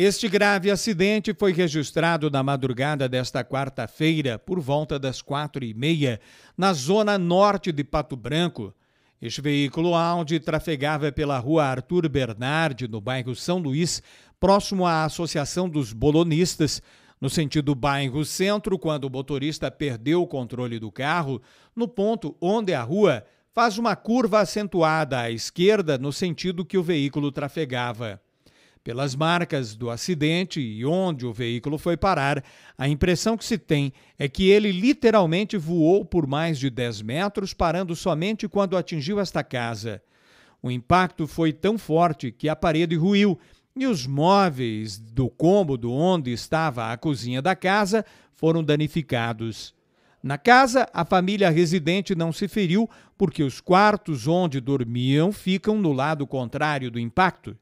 Este grave acidente foi registrado na madrugada desta quarta-feira, por volta das quatro e meia, na zona norte de Pato Branco. Este veículo Audi trafegava pela rua Arthur Bernardi, no bairro São Luís, próximo à Associação dos Bolonistas, no sentido bairro centro, quando o motorista perdeu o controle do carro, no ponto onde a rua faz uma curva acentuada à esquerda, no sentido que o veículo trafegava. Pelas marcas do acidente e onde o veículo foi parar, a impressão que se tem é que ele literalmente voou por mais de 10 metros, parando somente quando atingiu esta casa. O impacto foi tão forte que a parede ruiu e os móveis do cômodo onde estava a cozinha da casa foram danificados. Na casa, a família residente não se feriu porque os quartos onde dormiam ficam no lado contrário do impacto.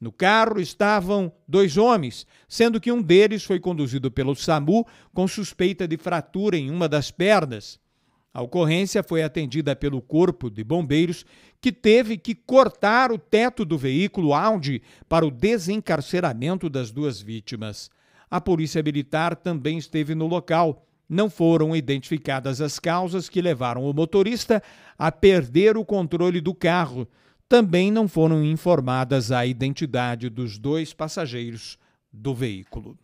No carro estavam dois homens, sendo que um deles foi conduzido pelo SAMU com suspeita de fratura em uma das pernas. A ocorrência foi atendida pelo Corpo de Bombeiros, que teve que cortar o teto do veículo Audi para o desencarceramento das duas vítimas. A Polícia Militar também esteve no local. Não foram identificadas as causas que levaram o motorista a perder o controle do carro também não foram informadas a identidade dos dois passageiros do veículo.